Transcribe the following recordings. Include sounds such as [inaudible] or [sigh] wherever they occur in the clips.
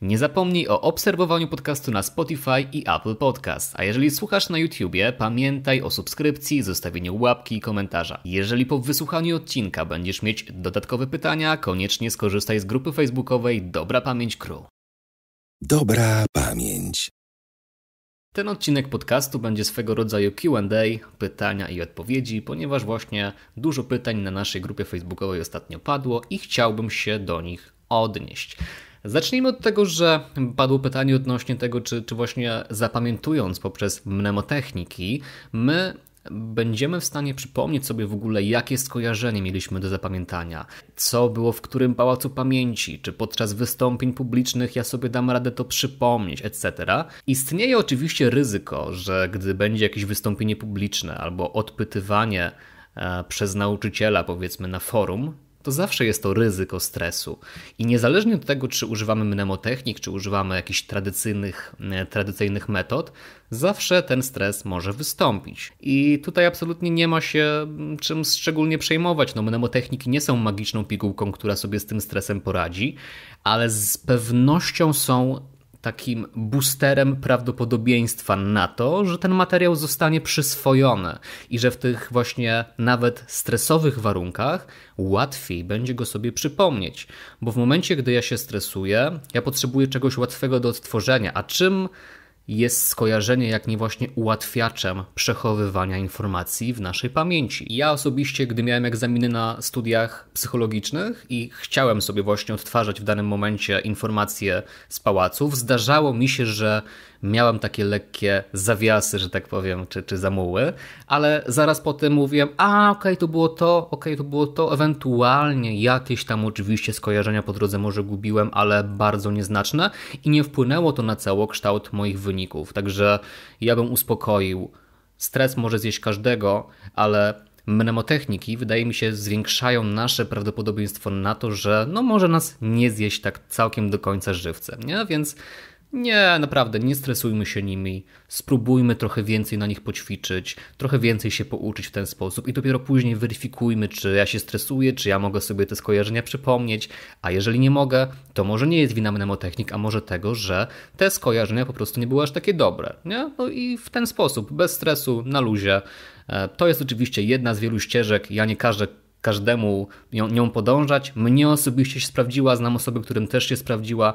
Nie zapomnij o obserwowaniu podcastu na Spotify i Apple Podcast. A jeżeli słuchasz na YouTubie, pamiętaj o subskrypcji, zostawieniu łapki i komentarza. Jeżeli po wysłuchaniu odcinka będziesz mieć dodatkowe pytania, koniecznie skorzystaj z grupy facebookowej Dobra Pamięć Crew. Dobra pamięć. Ten odcinek podcastu będzie swego rodzaju QA, pytania i odpowiedzi, ponieważ właśnie dużo pytań na naszej grupie facebookowej ostatnio padło i chciałbym się do nich odnieść. Zacznijmy od tego, że padło pytanie odnośnie tego, czy, czy właśnie zapamiętując poprzez mnemotechniki, my będziemy w stanie przypomnieć sobie w ogóle, jakie skojarzenie mieliśmy do zapamiętania, co było w którym pałacu pamięci, czy podczas wystąpień publicznych ja sobie dam radę to przypomnieć, etc. Istnieje oczywiście ryzyko, że gdy będzie jakieś wystąpienie publiczne albo odpytywanie e, przez nauczyciela, powiedzmy na forum, to zawsze jest to ryzyko stresu. I niezależnie od tego, czy używamy mnemotechnik, czy używamy jakichś tradycyjnych, e, tradycyjnych metod, zawsze ten stres może wystąpić. I tutaj absolutnie nie ma się mm, czym szczególnie przejmować. No, mnemotechniki nie są magiczną pigułką, która sobie z tym stresem poradzi, ale z pewnością są takim boosterem prawdopodobieństwa na to, że ten materiał zostanie przyswojony i że w tych właśnie nawet stresowych warunkach łatwiej będzie go sobie przypomnieć. Bo w momencie, gdy ja się stresuję, ja potrzebuję czegoś łatwego do odtworzenia, a czym jest skojarzenie jak nie właśnie ułatwiaczem przechowywania informacji w naszej pamięci. Ja osobiście, gdy miałem egzaminy na studiach psychologicznych i chciałem sobie właśnie odtwarzać w danym momencie informacje z pałaców, zdarzało mi się, że miałem takie lekkie zawiasy, że tak powiem, czy, czy zamuły, ale zaraz potem mówiłem, a okej, okay, to było to, okej, okay, to było to, ewentualnie jakieś tam oczywiście skojarzenia po drodze może gubiłem, ale bardzo nieznaczne i nie wpłynęło to na kształt moich wyników, także ja bym uspokoił. Stres może zjeść każdego, ale mnemotechniki, wydaje mi się, zwiększają nasze prawdopodobieństwo na to, że no może nas nie zjeść tak całkiem do końca żywcem, nie? Więc nie, naprawdę, nie stresujmy się nimi. Spróbujmy trochę więcej na nich poćwiczyć, trochę więcej się pouczyć w ten sposób i dopiero później weryfikujmy, czy ja się stresuję, czy ja mogę sobie te skojarzenia przypomnieć, a jeżeli nie mogę, to może nie jest wina mnemotechnik, a może tego, że te skojarzenia po prostu nie były aż takie dobre. Nie? No i w ten sposób, bez stresu, na luzie. E, to jest oczywiście jedna z wielu ścieżek. Ja nie każę każdemu nią, nią podążać. Mnie osobiście się sprawdziła, znam osoby, którym też się sprawdziła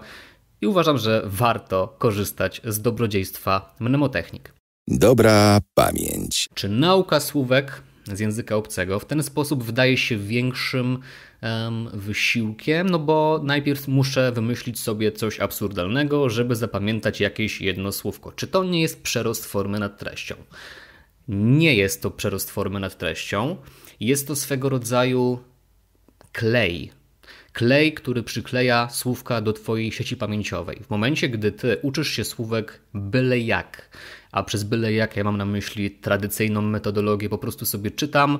i uważam, że warto korzystać z dobrodziejstwa mnemotechnik. Dobra pamięć. Czy nauka słówek z języka obcego w ten sposób wydaje się większym um, wysiłkiem? No bo najpierw muszę wymyślić sobie coś absurdalnego, żeby zapamiętać jakieś jedno słówko. Czy to nie jest przerost formy nad treścią? Nie jest to przerost formy nad treścią. Jest to swego rodzaju klej klej, który przykleja słówka do Twojej sieci pamięciowej. W momencie, gdy Ty uczysz się słówek byle jak, a przez byle jak ja mam na myśli tradycyjną metodologię, po prostu sobie czytam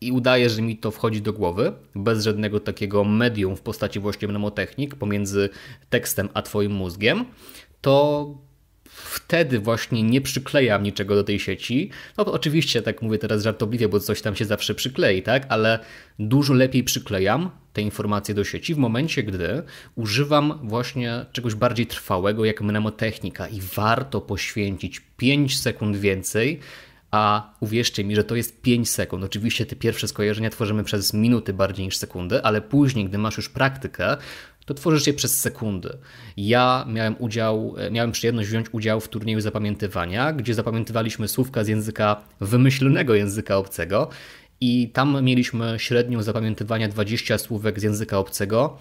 i udaję, że mi to wchodzi do głowy, bez żadnego takiego medium w postaci właśnie mnemotechnik pomiędzy tekstem a Twoim mózgiem, to wtedy właśnie nie przyklejam niczego do tej sieci. No oczywiście, tak mówię teraz żartobliwie, bo coś tam się zawsze przyklei, tak? Ale dużo lepiej przyklejam te informacje do sieci w momencie, gdy używam właśnie czegoś bardziej trwałego, jak mnemotechnika i warto poświęcić 5 sekund więcej a uwierzcie mi, że to jest 5 sekund. Oczywiście te pierwsze skojarzenia tworzymy przez minuty bardziej niż sekundy, ale później, gdy masz już praktykę, to tworzysz je przez sekundy. Ja miałem udział, e, miałem przyjemność wziąć udział w turnieju zapamiętywania, gdzie zapamiętywaliśmy słówka z języka wymyślnego języka obcego i tam mieliśmy średnią zapamiętywania 20 słówek z języka obcego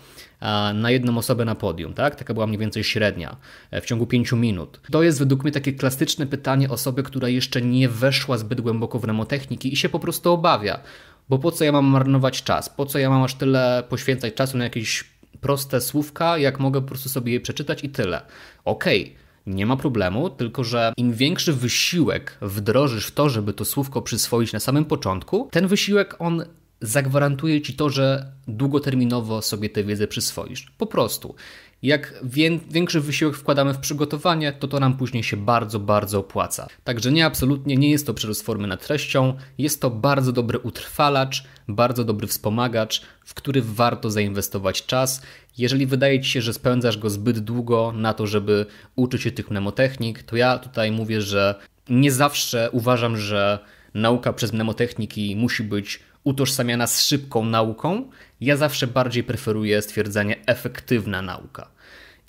na jedną osobę na podium, tak? Taka była mniej więcej średnia e, w ciągu 5 minut. To jest według mnie takie klasyczne pytanie osoby, która jeszcze nie weszła zbyt głęboko w mnemotechniki i się po prostu obawia. Bo po co ja mam marnować czas? Po co ja mam aż tyle poświęcać czasu na jakieś proste słówka, jak mogę po prostu sobie je przeczytać i tyle. Okej. Okay. Nie ma problemu, tylko że im większy wysiłek wdrożysz w to, żeby to słówko przyswoić na samym początku, ten wysiłek on zagwarantuje ci to, że długoterminowo sobie tę wiedzę przyswoisz. Po prostu. Jak większy wysiłek wkładamy w przygotowanie, to to nam później się bardzo, bardzo opłaca. Także nie, absolutnie nie jest to przerost formy nad treścią, jest to bardzo dobry utrwalacz, bardzo dobry wspomagacz, w który warto zainwestować czas. Jeżeli wydaje Ci się, że spędzasz go zbyt długo na to, żeby uczyć się tych mnemotechnik, to ja tutaj mówię, że nie zawsze uważam, że nauka przez mnemotechniki musi być utożsamiana z szybką nauką. Ja zawsze bardziej preferuję stwierdzenie efektywna nauka.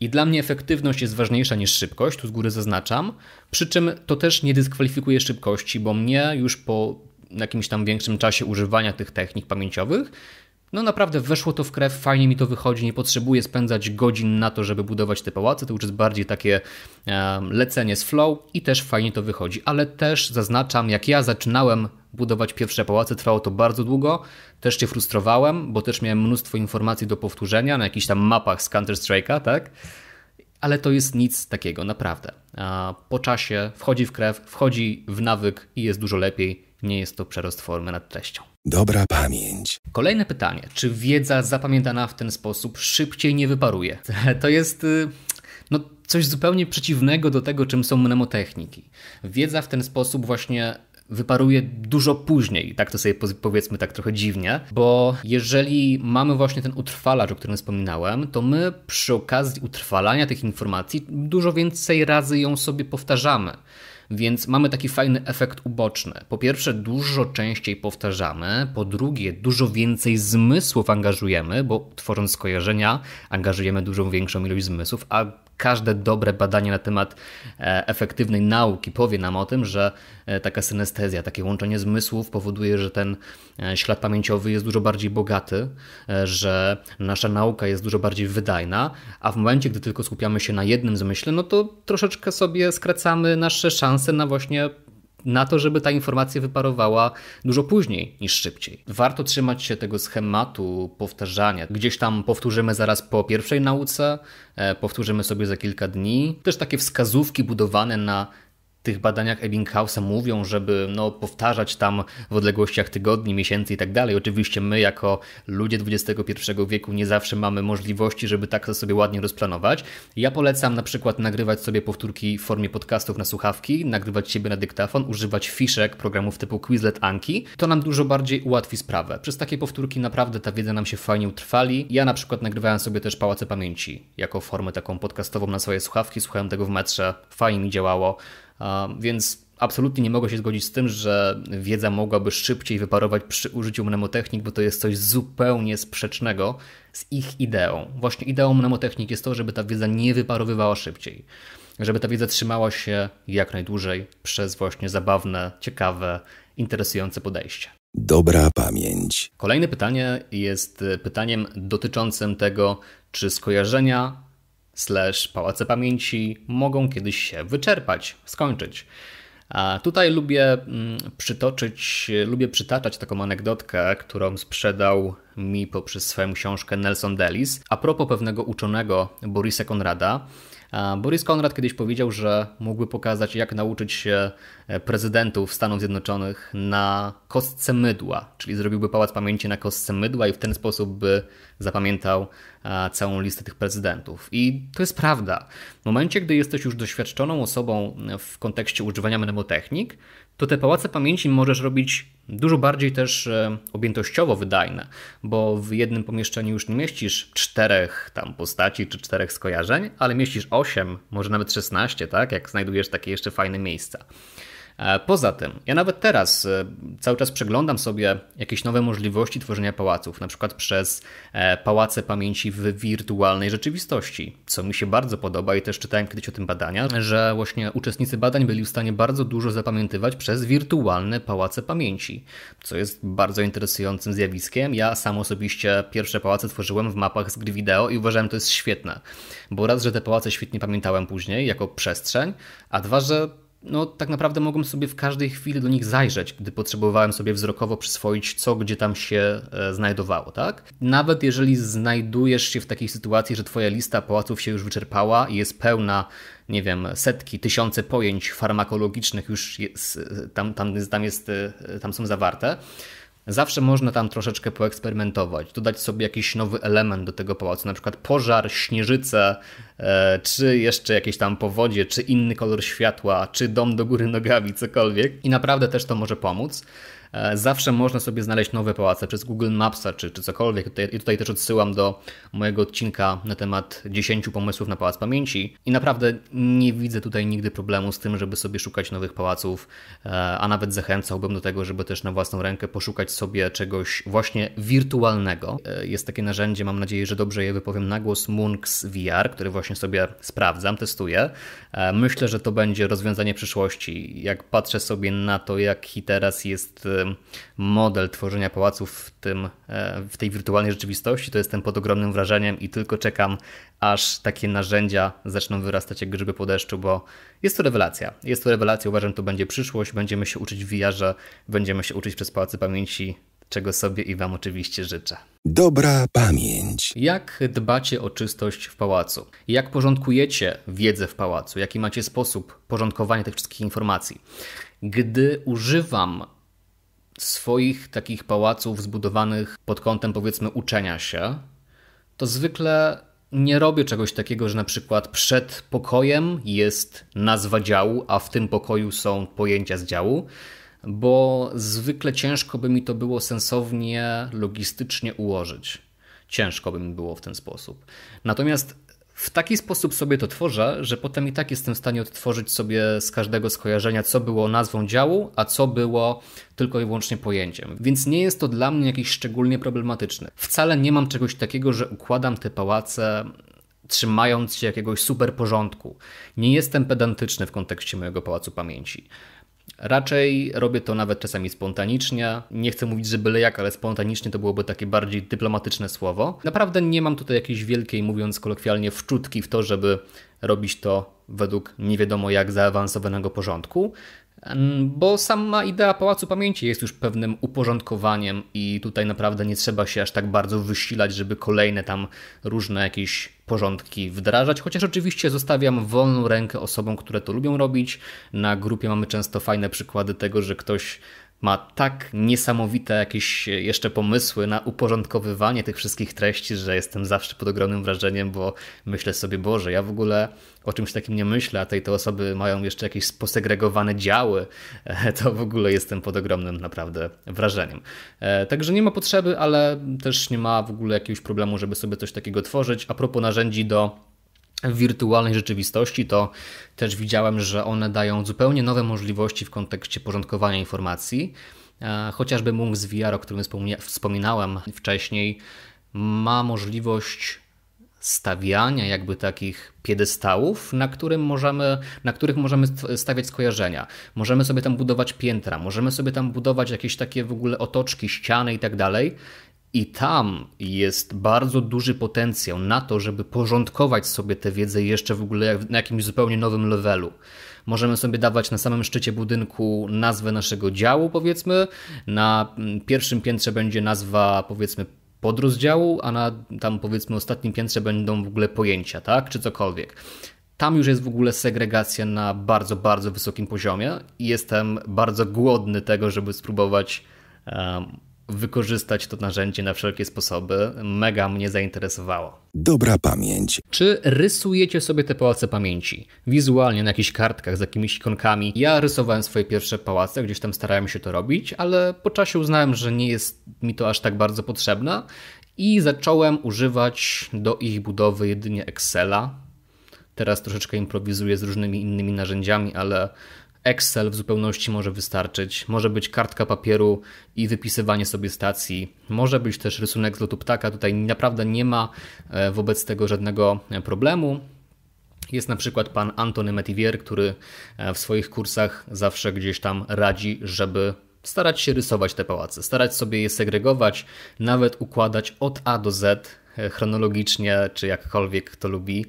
I dla mnie efektywność jest ważniejsza niż szybkość, tu z góry zaznaczam. Przy czym to też nie dyskwalifikuje szybkości, bo mnie już po jakimś tam większym czasie używania tych technik pamięciowych, no naprawdę weszło to w krew, fajnie mi to wychodzi, nie potrzebuję spędzać godzin na to, żeby budować te pałace, to już jest bardziej takie lecenie z flow i też fajnie to wychodzi. Ale też zaznaczam, jak ja zaczynałem budować pierwsze pałace. Trwało to bardzo długo. Też się frustrowałem, bo też miałem mnóstwo informacji do powtórzenia na jakichś tam mapach z Counter-Strike'a, tak? Ale to jest nic takiego, naprawdę. Po czasie wchodzi w krew, wchodzi w nawyk i jest dużo lepiej. Nie jest to przerost formy nad treścią. Dobra pamięć. Kolejne pytanie. Czy wiedza zapamiętana w ten sposób szybciej nie wyparuje? [laughs] To jest y, no, coś zupełnie przeciwnego do tego, czym są mnemotechniki. Wiedza w ten sposób właśnie wyparuje dużo później, tak to sobie powiedzmy tak trochę dziwnie, bo jeżeli mamy właśnie ten utrwalacz, o którym wspominałem, to my przy okazji utrwalania tych informacji dużo więcej razy ją sobie powtarzamy. Więc mamy taki fajny efekt uboczny. Po pierwsze, dużo częściej powtarzamy, po drugie, dużo więcej zmysłów angażujemy, bo tworząc skojarzenia, angażujemy dużą większą ilość zmysłów, a każde dobre badanie na temat e, efektywnej nauki powie nam o tym, że e, taka synestezja, takie łączenie zmysłów powoduje, że ten e, ślad pamięciowy jest dużo bardziej bogaty, że nasza nauka jest dużo bardziej wydajna, a w momencie, gdy tylko skupiamy się na jednym zmyśle, no to troszeczkę sobie skracamy nasze szanse na właśnie na to, żeby ta informacja wyparowała dużo później niż szybciej. Warto trzymać się tego schematu powtarzania. Gdzieś tam powtórzymy zaraz po pierwszej nauce, e, powtórzymy sobie za kilka dni. Też takie wskazówki budowane na tych badaniach Ebbinghausa mówią, żeby no, powtarzać tam w odległościach tygodni, miesięcy i tak dalej. Oczywiście my, jako ludzie XXI wieku, nie zawsze mamy możliwości, żeby tak to sobie ładnie rozplanować. Ja polecam na przykład nagrywać sobie powtórki w formie podcastów na słuchawki, nagrywać siebie na dyktafon, używać fiszek programów typu Quizlet Anki. To nam dużo bardziej ułatwi sprawę. Przez takie powtórki naprawdę ta wiedza nam się fajnie utrwali. Ja na przykład nagrywałem sobie też Pałace Pamięci jako formę taką podcastową na swoje słuchawki, słuchałem tego w metrze, fajnie mi działało. Więc absolutnie nie mogę się zgodzić z tym, że wiedza mogłaby szybciej wyparować przy użyciu mnemotechnik, bo to jest coś zupełnie sprzecznego z ich ideą. Właśnie ideą mnemotechnik jest to, żeby ta wiedza nie wyparowywała szybciej. Żeby ta wiedza trzymała się jak najdłużej przez właśnie zabawne, ciekawe, interesujące podejście. Dobra pamięć. Kolejne pytanie jest pytaniem dotyczącym tego, czy skojarzenia slash pałace pamięci mogą kiedyś się wyczerpać, skończyć. A tutaj lubię mm, przytoczyć, lubię przytaczać taką anegdotkę, którą sprzedał mi poprzez swoją książkę Nelson Delis a propos pewnego uczonego Borisa Konrada. Boris Konrad kiedyś powiedział, że mógłby pokazać, jak nauczyć się e, prezydentów Stanów Zjednoczonych na kostce mydła, czyli zrobiłby pałac pamięci na kostce mydła i w ten sposób by zapamiętał E, całą listę tych prezydentów. I to jest prawda. W momencie, gdy jesteś już doświadczoną osobą w kontekście używania mnemotechnik, to te pałace pamięci możesz robić dużo bardziej też e, objętościowo wydajne, bo w jednym pomieszczeniu już nie mieścisz czterech tam postaci czy czterech skojarzeń, ale mieścisz osiem, może nawet szesnaście, tak? Jak znajdujesz takie jeszcze fajne miejsca. E, poza tym, ja nawet teraz e, cały czas przeglądam sobie jakieś nowe możliwości tworzenia pałaców, na przykład przez e, pałace pamięci w wirtualnej rzeczywistości, co mi się bardzo podoba i też czytałem kiedyś o tym badania, że właśnie uczestnicy badań byli w stanie bardzo dużo zapamiętywać przez wirtualne pałace pamięci, co jest bardzo interesującym zjawiskiem. Ja sam osobiście pierwsze pałace tworzyłem w mapach z gry wideo i uważałem, to jest świetne, bo raz, że te pałace świetnie pamiętałem później jako przestrzeń, a dwa, że no, tak naprawdę mogłem sobie w każdej chwili do nich zajrzeć, gdy potrzebowałem sobie wzrokowo przyswoić, co gdzie tam się e, znajdowało, tak? Nawet jeżeli znajdujesz się w takiej sytuacji, że twoja lista pałaców się już wyczerpała i jest pełna, nie wiem, setki, tysiące pojęć farmakologicznych już jest, tam, tam, tam, jest, e, e, tam są zawarte, Zawsze można tam troszeczkę poeksperymentować, dodać sobie jakiś nowy element do tego pałacu, na przykład pożar, śnieżyce, e, czy jeszcze jakieś tam powodzie, czy inny kolor światła, czy dom do góry nogami, cokolwiek. I naprawdę też to może pomóc. E, zawsze można sobie znaleźć nowe pałace przez Google Mapsa czy, czy cokolwiek. I tutaj też odsyłam do mojego odcinka na temat 10 pomysłów na Pałac Pamięci. I naprawdę nie widzę tutaj nigdy problemu z tym, żeby sobie szukać nowych pałaców, e, a nawet zachęcałbym do tego, żeby też na własną rękę poszukać sobie czegoś właśnie wirtualnego. E, jest takie narzędzie, mam nadzieję, że dobrze je wypowiem na głos, Munks VR, który właśnie sobie sprawdzam, testuję. Myślę, że to będzie rozwiązanie przyszłości. Jak patrzę sobie na to, jaki teraz jest model tworzenia pałaców w, tym, e, w tej wirtualnej rzeczywistości, to jestem pod ogromnym wrażeniem i tylko czekam, aż takie narzędzia zaczną wyrastać jak grzyby po deszczu, bo jest to rewelacja. Jest to rewelacja, uważam, to będzie przyszłość, będziemy się uczyć w vr będziemy się uczyć przez pałacy pamięci czego sobie i Wam oczywiście życzę. Dobra pamięć. Jak dbacie o czystość w pałacu? Jak porządkujecie wiedzę w pałacu? Jaki macie sposób porządkowania tych wszystkich informacji? Gdy używam swoich takich pałaców zbudowanych pod kątem powiedzmy uczenia się, to zwykle nie robię czegoś takiego, że na przykład przed pokojem jest nazwa działu, a w tym pokoju są pojęcia z działu, bo zwykle ciężko by mi to było sensownie, logistycznie ułożyć. Ciężko by mi było w ten sposób. Natomiast w taki sposób sobie to tworzę, że potem i tak jestem w stanie odtworzyć sobie z każdego skojarzenia, co było nazwą działu, a co było tylko i wyłącznie pojęciem. Więc nie jest to dla mnie jakiś szczególnie problematyczny. Wcale nie mam czegoś takiego, że układam te pałace trzymając się jakiegoś super porządku. Nie jestem pedantyczny w kontekście mojego pałacu pamięci. Raczej robię to nawet czasami spontanicznie. Nie chcę mówić, że byle jak, ale spontanicznie to byłoby takie bardziej dyplomatyczne słowo. Naprawdę nie mam tutaj jakiejś wielkiej, mówiąc kolokwialnie, wczutki w to, żeby robić to według nie wiadomo jak zaawansowanego porządku. Bo sama idea Pałacu Pamięci jest już pewnym uporządkowaniem i tutaj naprawdę nie trzeba się aż tak bardzo wysilać, żeby kolejne tam różne jakieś porządki wdrażać, chociaż oczywiście zostawiam wolną rękę osobom, które to lubią robić. Na grupie mamy często fajne przykłady tego, że ktoś ma tak niesamowite jakieś e, jeszcze pomysły na uporządkowywanie tych wszystkich treści, że jestem zawsze pod ogromnym wrażeniem, bo myślę sobie, Boże, ja w ogóle o czymś takim nie myślę, a tej te osoby mają jeszcze jakieś posegregowane działy, e, to w ogóle jestem pod ogromnym naprawdę wrażeniem. E, także nie ma potrzeby, ale też nie ma w ogóle jakiegoś problemu, żeby sobie coś takiego tworzyć. A propos narzędzi do w wirtualnej rzeczywistości, to też widziałem, że one dają zupełnie nowe możliwości w kontekście porządkowania informacji. E, chociażby Mung z VR, o którym wspominałem wcześniej, ma możliwość stawiania jakby takich piedestałów, na, którym możemy, na których możemy stawiać skojarzenia. Możemy sobie tam budować piętra, możemy sobie tam budować jakieś takie w ogóle otoczki, ściany i tak dalej. I tam jest bardzo duży potencjał na to, żeby porządkować sobie tę wiedzę jeszcze w ogóle na jakimś zupełnie nowym levelu. Możemy sobie dawać na samym szczycie budynku nazwę naszego działu, powiedzmy. Na mm, pierwszym piętrze będzie nazwa, powiedzmy, podrozdziału, a na tam, powiedzmy, ostatnim piętrze będą w ogóle pojęcia, tak? Czy cokolwiek. Tam już jest w ogóle segregacja na bardzo, bardzo wysokim poziomie i jestem bardzo głodny tego, żeby spróbować. Um, wykorzystać to narzędzie na wszelkie sposoby. Mega mnie zainteresowało. Dobra pamięć. Czy rysujecie sobie te pałace pamięci? Wizualnie na jakichś kartkach z jakimiś ikonkami. Ja rysowałem swoje pierwsze pałace, gdzieś tam starałem się to robić, ale po czasie uznałem, że nie jest mi to aż tak bardzo potrzebne i zacząłem używać do ich budowy jedynie Excela. Teraz troszeczkę improwizuję z różnymi innymi narzędziami, ale Excel w zupełności może wystarczyć, może być kartka papieru i wypisywanie sobie stacji, może być też rysunek z lotu ptaka. Tutaj naprawdę nie ma e, wobec tego żadnego e, problemu. Jest na przykład pan Antony Metivier, który e, w swoich kursach zawsze gdzieś tam radzi, żeby starać się rysować te pałace, starać sobie je segregować, nawet układać od A do Z chronologicznie, czy jakkolwiek kto lubi,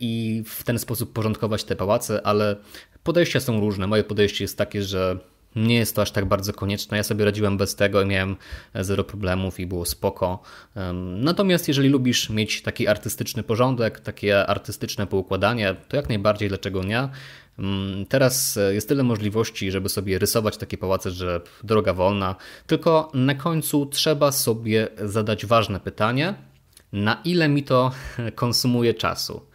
i w ten sposób porządkować te pałace, ale Podejścia są różne. Moje podejście jest takie, że nie jest to aż tak bardzo konieczne. Ja sobie radziłem bez tego i miałem e, zero problemów i było spoko. Natomiast jeżeli lubisz mieć taki artystyczny porządek, takie artystyczne poukładanie, to jak najbardziej dlaczego nie? Teraz e, jest tyle możliwości, żeby sobie rysować takie pałace, że droga wolna. Tylko na końcu trzeba sobie zadać ważne pytanie: na ile mi to [laughs] konsumuje czasu?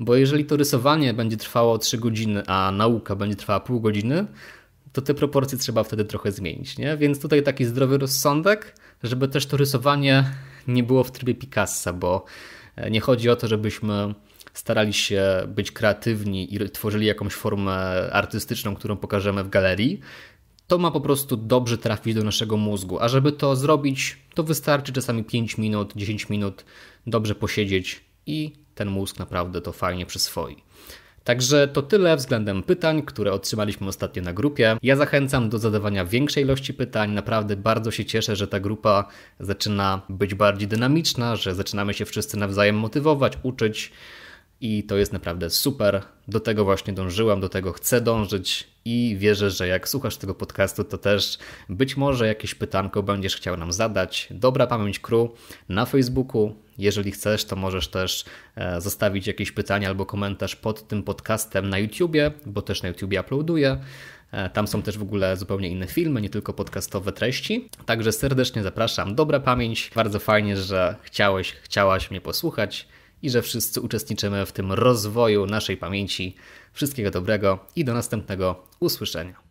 Bo jeżeli to rysowanie będzie trwało 3 godziny, a nauka będzie trwała pół godziny, to te proporcje trzeba wtedy trochę zmienić. Nie? Więc tutaj taki zdrowy rozsądek, żeby też to rysowanie nie było w trybie Picassa, bo e, nie chodzi o to, żebyśmy starali się być kreatywni i tworzyli jakąś formę artystyczną, którą pokażemy w galerii. To ma po prostu dobrze trafić do naszego mózgu, a żeby to zrobić, to wystarczy czasami 5 minut, 10 minut dobrze posiedzieć i ten mózg naprawdę to fajnie przyswoi. Także to tyle względem pytań, które otrzymaliśmy ostatnio na grupie. Ja zachęcam do zadawania większej ilości pytań. Naprawdę bardzo się cieszę, że ta grupa zaczyna być bardziej dynamiczna, że zaczynamy się wszyscy nawzajem motywować, uczyć i to jest naprawdę super. Do tego właśnie dążyłem, do tego chcę dążyć i wierzę, że jak słuchasz tego podcastu, to też być może jakieś pytanko będziesz chciał nam zadać. Dobra Pamięć kru na Facebooku, jeżeli chcesz, to możesz też e, zostawić jakieś pytania albo komentarz pod tym podcastem na YouTubie, bo też na YouTubie uploaduję. E, tam są też w ogóle zupełnie inne filmy, nie tylko podcastowe treści. Także serdecznie zapraszam. Dobra pamięć. Bardzo fajnie, że chciałeś, chciałaś mnie posłuchać i że wszyscy uczestniczymy w tym rozwoju naszej pamięci. Wszystkiego dobrego i do następnego usłyszenia.